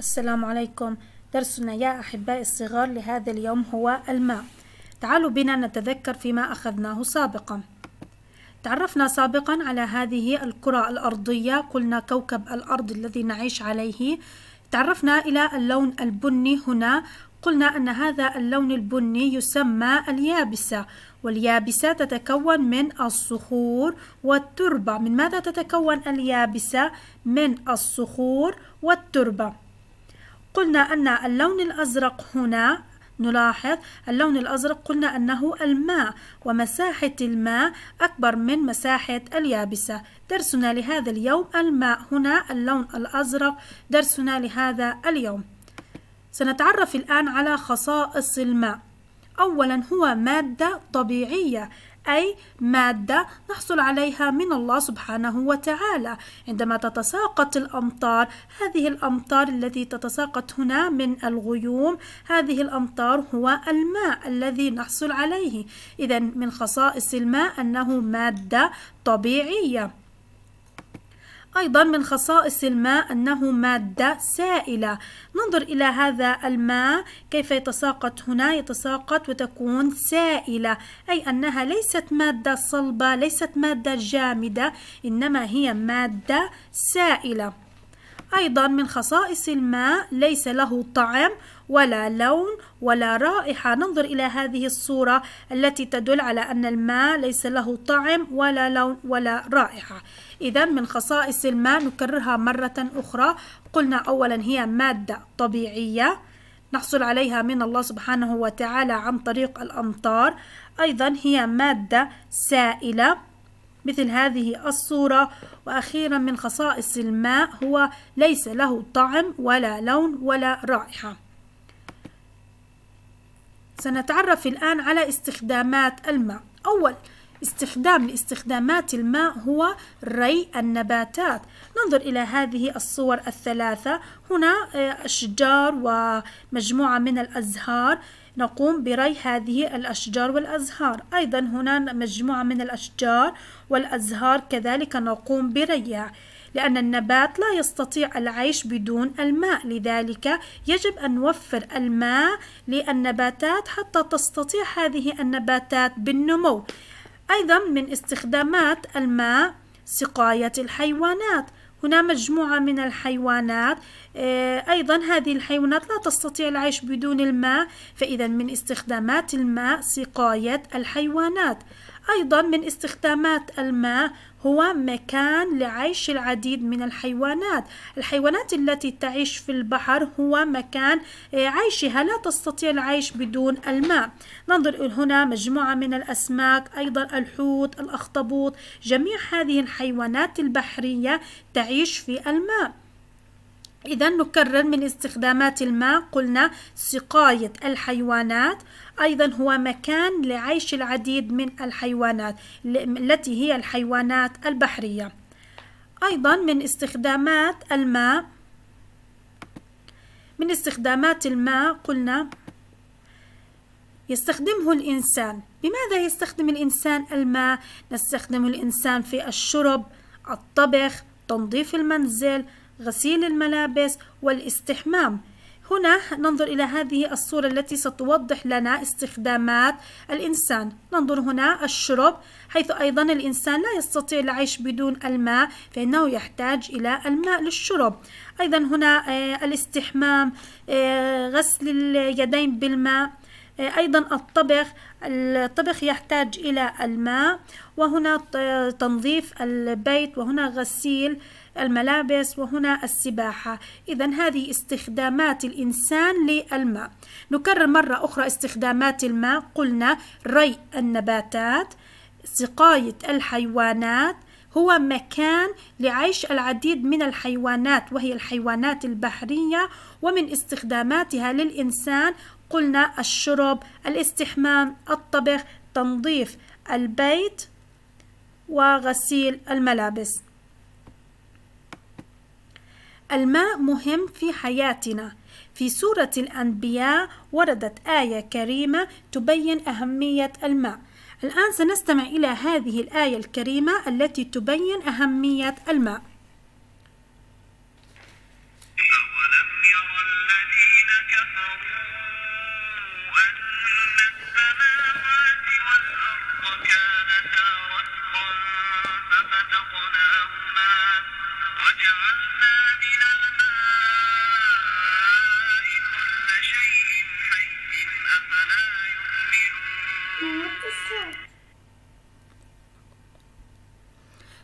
السلام عليكم درسنا يا أحبائي الصغار لهذا اليوم هو الماء تعالوا بنا نتذكر فيما أخذناه سابقا تعرفنا سابقا على هذه الكرة الأرضية قلنا كوكب الأرض الذي نعيش عليه تعرفنا إلى اللون البني هنا قلنا أن هذا اللون البني يسمى اليابسة واليابسة تتكون من الصخور والتربة من ماذا تتكون اليابسة؟ من الصخور والتربة قلنا أن اللون الأزرق هنا نلاحظ اللون الأزرق قلنا أنه الماء ومساحة الماء أكبر من مساحة اليابسة درسنا لهذا اليوم الماء هنا اللون الأزرق درسنا لهذا اليوم سنتعرف الآن على خصائص الماء أولا هو مادة طبيعية أي مادة نحصل عليها من الله سبحانه وتعالى عندما تتساقط الأمطار هذه الأمطار التي تتساقط هنا من الغيوم هذه الأمطار هو الماء الذي نحصل عليه إذا من خصائص الماء أنه مادة طبيعية أيضا من خصائص الماء أنه مادة سائلة ننظر إلى هذا الماء كيف يتساقط هنا يتساقط وتكون سائلة أي أنها ليست مادة صلبة ليست مادة جامدة إنما هي مادة سائلة أيضا من خصائص الماء ليس له طعم ولا لون ولا رائحة ننظر إلى هذه الصورة التي تدل على أن الماء ليس له طعم ولا لون ولا رائحة إذا من خصائص الماء نكررها مرة أخرى قلنا أولا هي مادة طبيعية نحصل عليها من الله سبحانه وتعالى عن طريق الأمطار أيضا هي مادة سائلة مثل هذه الصورة وأخيرا من خصائص الماء هو ليس له طعم ولا لون ولا رائحة سنتعرف الآن على استخدامات الماء أول استخدام لاستخدامات الماء هو ري النباتات ننظر إلى هذه الصور الثلاثة هنا آه، أشجار ومجموعة من الأزهار نقوم بري هذه الأشجار والأزهار أيضا هنا مجموعة من الأشجار والأزهار كذلك نقوم بريها لأن النبات لا يستطيع العيش بدون الماء لذلك يجب أن نوفر الماء للنباتات حتى تستطيع هذه النباتات بالنمو أيضا من استخدامات الماء سقاية الحيوانات هنا مجموعة من الحيوانات آه، أيضا هذه الحيوانات لا تستطيع العيش بدون الماء فإذا من استخدامات الماء سقاية الحيوانات أيضا من استخدامات الماء هو مكان لعيش العديد من الحيوانات الحيوانات التي تعيش في البحر هو مكان آه، عيشها لا تستطيع العيش بدون الماء ننظر هنا مجموعة من الأسماك أيضا الحوت الأخطبوط جميع هذه الحيوانات البحرية تعيش في الماء إذا نكرر من استخدامات الماء قلنا سقاية الحيوانات أيضا هو مكان لعيش العديد من الحيوانات التي هي الحيوانات البحرية أيضا من استخدامات الماء من استخدامات الماء قلنا يستخدمه الإنسان بماذا يستخدم الإنسان الماء؟ نستخدم الإنسان في الشرب الطبخ تنظيف المنزل غسيل الملابس والاستحمام هنا ننظر إلى هذه الصورة التي ستوضح لنا استخدامات الإنسان ننظر هنا الشرب حيث أيضا الإنسان لا يستطيع العيش بدون الماء فإنه يحتاج إلى الماء للشرب أيضا هنا آه، الاستحمام آه، غسل اليدين بالماء آه، أيضا الطبخ الطبخ يحتاج إلى الماء وهنا تنظيف البيت وهنا غسيل الملابس وهنا السباحة إذا هذه استخدامات الإنسان للماء نكرر مرة أخرى استخدامات الماء قلنا ري النباتات سقاية الحيوانات هو مكان لعيش العديد من الحيوانات وهي الحيوانات البحرية ومن استخداماتها للإنسان قلنا الشرب الاستحمام الطبخ تنظيف البيت وغسيل الملابس الماء مهم في حياتنا في سورة الأنبياء وردت آية كريمة تبين أهمية الماء الآن سنستمع إلى هذه الآية الكريمة التي تبين أهمية الماء أولم يرى الذين كفروا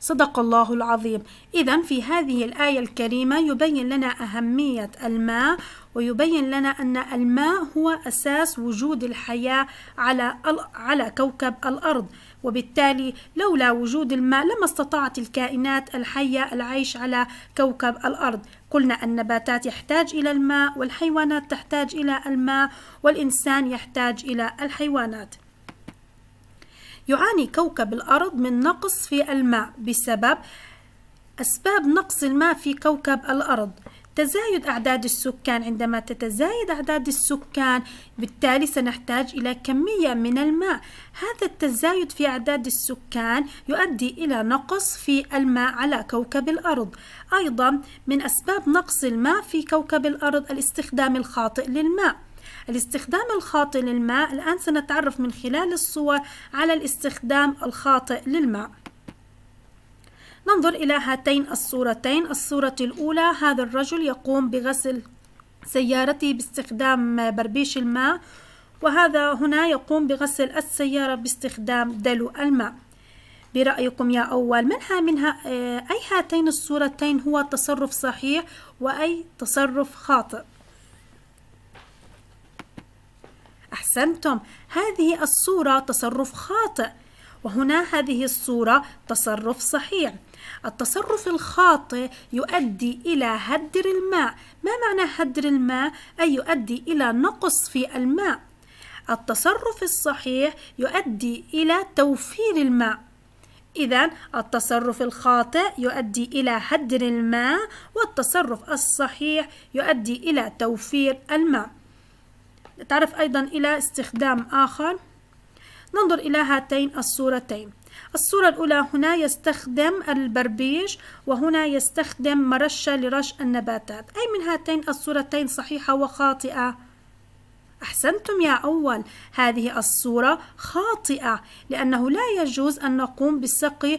صدق الله العظيم إذا في هذه الآية الكريمة يبين لنا أهمية الماء ويبين لنا أن الماء هو أساس وجود الحياة على على كوكب الأرض وبالتالي لولا وجود الماء لما استطاعت الكائنات الحية العيش على كوكب الأرض قلنا النباتات يحتاج إلى الماء والحيوانات تحتاج إلى الماء والإنسان يحتاج إلى الحيوانات يعاني كوكب الأرض من نقص في الماء بسبب أسباب نقص الماء في كوكب الأرض تزايد أعداد السكان عندما تتزايد أعداد السكان بالتالي سنحتاج إلى كمية من الماء هذا التزايد في أعداد السكان يؤدي إلى نقص في الماء على كوكب الأرض أيضا من أسباب نقص الماء في كوكب الأرض الاستخدام الخاطئ للماء الاستخدام الخاطئ للماء الآن سنتعرف من خلال الصور على الاستخدام الخاطئ للماء ننظر إلى هاتين الصورتين الصورة الأولى هذا الرجل يقوم بغسل سيارته باستخدام بربيش الماء وهذا هنا يقوم بغسل السيارة باستخدام دلو الماء برأيكم يا أول منها منها أي هاتين الصورتين هو تصرف صحيح وأي تصرف خاطئ أحسنتم هذه الصورة تصرف خاطئ وهنا هذه الصورة تصرف صحيح التصرف الخاطئ يؤدي إلى هدر الماء ما معنى هدر الماء؟ أي يؤدي إلى نقص في الماء التصرف الصحيح يؤدي إلى توفير الماء إذا التصرف الخاطئ يؤدي إلى هدر الماء والتصرف الصحيح يؤدي إلى توفير الماء تعرف أيضا إلى استخدام آخر ننظر إلى هاتين الصورتين الصورة الأولى هنا يستخدم البربيج وهنا يستخدم مرشة لرش النباتات أي من هاتين الصورتين صحيحة وخاطئة؟ أحسنتم يا أول هذه الصورة خاطئة لأنه لا يجوز أن نقوم بالسقي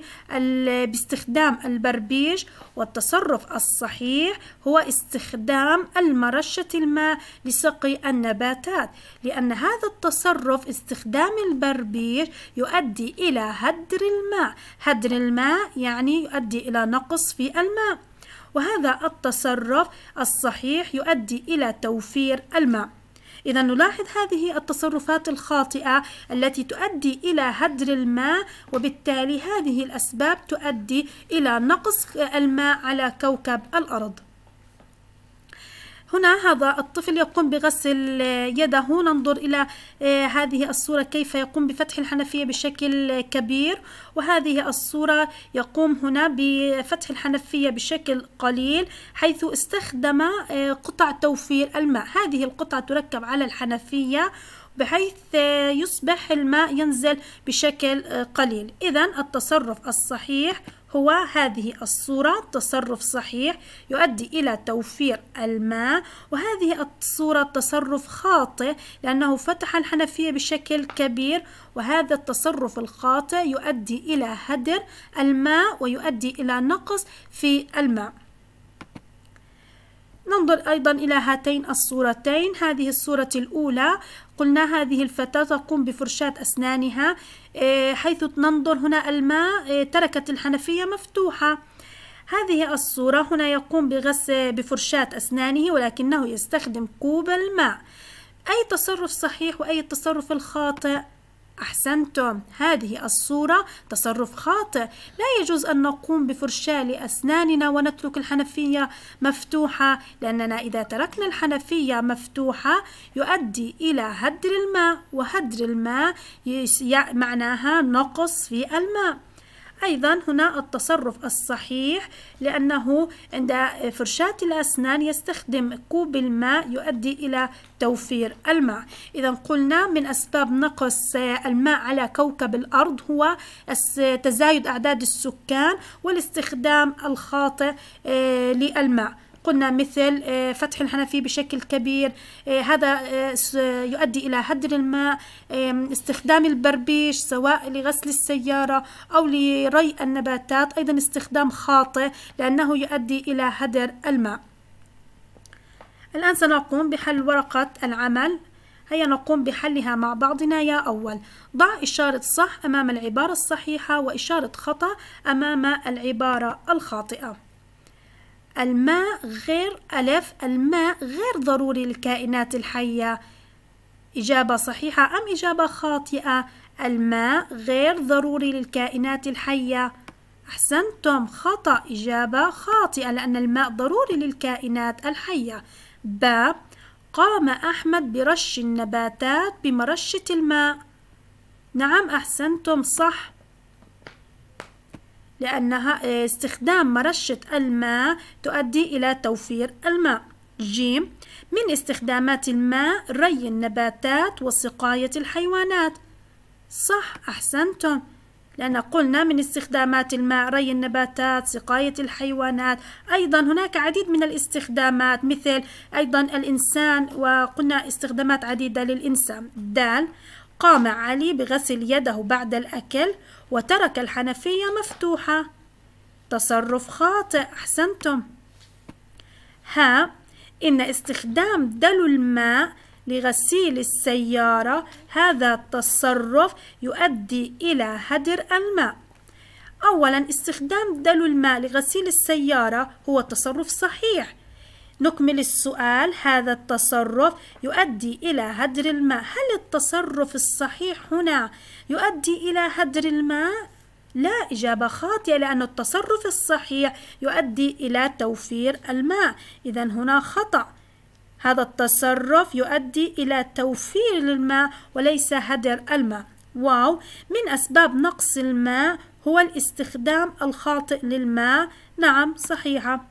باستخدام البربيج والتصرف الصحيح هو استخدام المرشة الماء لسقي النباتات لأن هذا التصرف استخدام البربيج يؤدي إلى هدر الماء هدر الماء يعني يؤدي إلى نقص في الماء وهذا التصرف الصحيح يؤدي إلى توفير الماء إذا نلاحظ هذه التصرفات الخاطئة التي تؤدي إلى هدر الماء وبالتالي هذه الأسباب تؤدي إلى نقص الماء على كوكب الأرض هنا هذا الطفل يقوم بغسل يده ننظر إلى آه، هذه الصورة كيف يقوم بفتح الحنفية بشكل كبير وهذه الصورة يقوم هنا بفتح الحنفية بشكل قليل حيث استخدم آه، قطع توفير الماء هذه القطعة تركب على الحنفية بحيث آه، يصبح الماء ينزل بشكل قليل إذا التصرف الصحيح هو هذه الصورة تصرف صحيح يؤدي إلى توفير الماء وهذه الصورة تصرف خاطئ لأنه فتح الحنفية بشكل كبير وهذا التصرف الخاطئ يؤدي إلى هدر الماء ويؤدي إلى نقص في الماء ننظر أيضا إلى هاتين الصورتين هذه الصورة الأولى قلنا هذه الفتاة تقوم بفرشاة أسنانها إيه، حيث ننظر هنا الماء إيه، تركت الحنفية مفتوحة هذه الصورة هنا يقوم بغس بفرشاة أسنانه ولكنه يستخدم كوب الماء أي تصرف صحيح وأي التصرف الخاطئ أحسنتم هذه الصورة تصرف خاطئ لا يجوز أن نقوم بفرشاة لأسناننا ونترك الحنفية مفتوحة لأننا إذا تركنا الحنفية مفتوحة يؤدي إلى هدر الماء وهدر الماء معناها نقص في الماء أيضا هنا التصرف الصحيح لأنه عند فرشاة الأسنان يستخدم كوب الماء يؤدي إلى توفير الماء إذا قلنا من أسباب نقص الماء على كوكب الأرض هو تزايد أعداد السكان والاستخدام الخاطئ آه، للماء قلنا مثل آه، فتح الحنفي بشكل كبير آه، هذا آه، يؤدي إلى هدر الماء استخدام البربيش سواء لغسل السيارة أو لري النباتات أيضا استخدام خاطئ لأنه يؤدي إلى هدر الماء الآن سنقوم بحل ورقة العمل هيا نقوم بحلها مع بعضنا يا أول ضع إشارة صح أمام العبارة الصحيحة وإشارة خطأ أمام العبارة الخاطئة الماء غير ألف الماء غير ضروري للكائنات الحية إجابة صحيحة أم إجابة خاطئة الماء غير ضروري للكائنات الحية أحسنتم خطأ إجابة خاطئة لأن الماء ضروري للكائنات الحية ب قام أحمد برش النباتات بمرشة الماء نعم أحسنتم صح لأنها آه، استخدام مرشة الماء تؤدي إلى توفير الماء جيم من استخدامات الماء ري النباتات وسقاية الحيوانات صح أحسنتم لأن قلنا من استخدامات الماء ري النباتات سقاية الحيوانات أيضا هناك عديد من الاستخدامات مثل أيضا الإنسان وقلنا استخدامات عديدة للإنسان دال قام علي بغسل يده بعد الأكل وترك الحنفية مفتوحة تصرف خاطئ أحسنتم ها إن استخدام دلو الماء لغسيل السيارة هذا التصرف يؤدي إلى هدر الماء أولا استخدام دلو الماء لغسيل السيارة هو تصرف صحيح نكمل السؤال هذا التصرف يؤدي إلى هدر الماء هل التصرف الصحيح هنا يؤدي إلى هدر الماء؟ لا إجابة خاطئة لأن التصرف الصحيح يؤدي إلى توفير الماء إذا هنا خطأ هذا التصرف يؤدي إلى توفير الماء وليس هدر الماء واو من أسباب نقص الماء هو الاستخدام الخاطئ للماء نعم صحيحة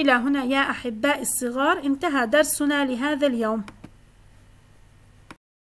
إلى هنا يا أحبائي الصغار انتهى درسنا لهذا اليوم